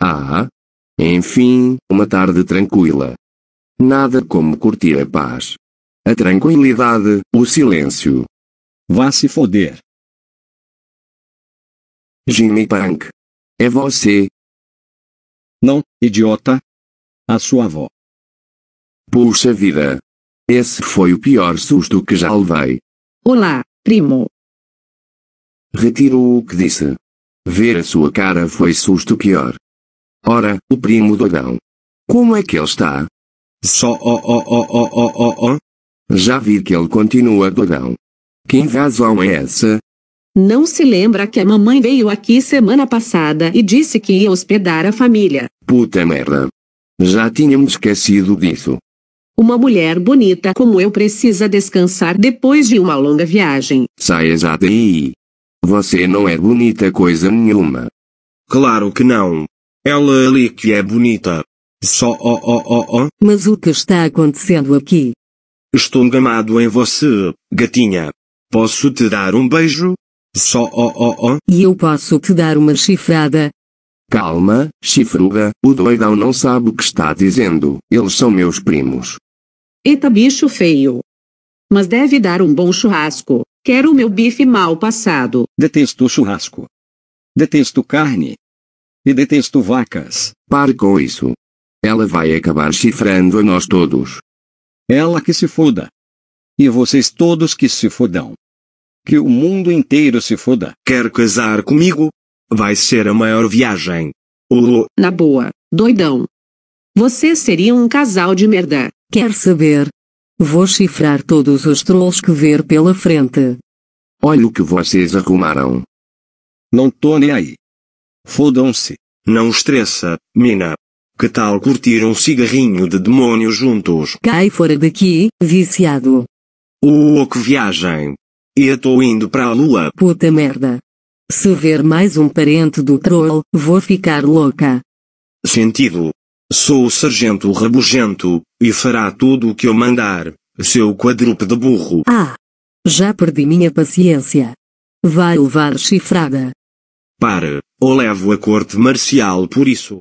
Ah! Enfim, uma tarde tranquila. Nada como curtir a paz. A tranquilidade, o silêncio. Vá se foder. Jimmy Punk. É você. Não, idiota. A sua avó. Puxa vida. Esse foi o pior susto que já levei. Olá, primo. Retiro o que disse. Ver a sua cara foi susto pior. Ora, o primo do Adão. Como é que ele está? Só ó ó ó ó ó ó ó. Já vi que ele continua doidão. Que invasão é essa? Não se lembra que a mamãe veio aqui semana passada e disse que ia hospedar a família. Puta merda. Já tínhamos esquecido disso. Uma mulher bonita como eu precisa descansar depois de uma longa viagem. já daí. Você não é bonita coisa nenhuma. Claro que não. Ela ali que é bonita. Só oh oh oh oh. Mas o que está acontecendo aqui? Estou engamado em você, gatinha. Posso te dar um beijo? Só oh oh oh. E eu posso te dar uma chifrada? Calma, chifruda, o doidão não sabe o que está dizendo. Eles são meus primos. Eita bicho feio. Mas deve dar um bom churrasco. Quero o meu bife mal passado. Detesto churrasco. Detesto carne. E detesto vacas. Pare com isso. Ela vai acabar chifrando a nós todos. Ela que se foda. E vocês todos que se fodam. Que o mundo inteiro se foda. Quer casar comigo? Vai ser a maior viagem. Ulo. Oh, oh. Na boa, doidão. Vocês seriam um casal de merda. Quer saber? Vou chifrar todos os trolls que ver pela frente. Olha o que vocês arrumaram. Não tô nem aí. Fodam-se. Não estressa, mina. Que tal curtir um cigarrinho de demônio juntos? Cai fora daqui, viciado. Oh, que viagem. Eu tô indo pra lua. Puta merda. Se ver mais um parente do troll, vou ficar louca. Sentido. Sou o sargento rabugento, e fará tudo o que eu mandar, seu quadrúpede burro. Ah! Já perdi minha paciência. Vai levar chifrada. Para, ou levo a corte marcial por isso.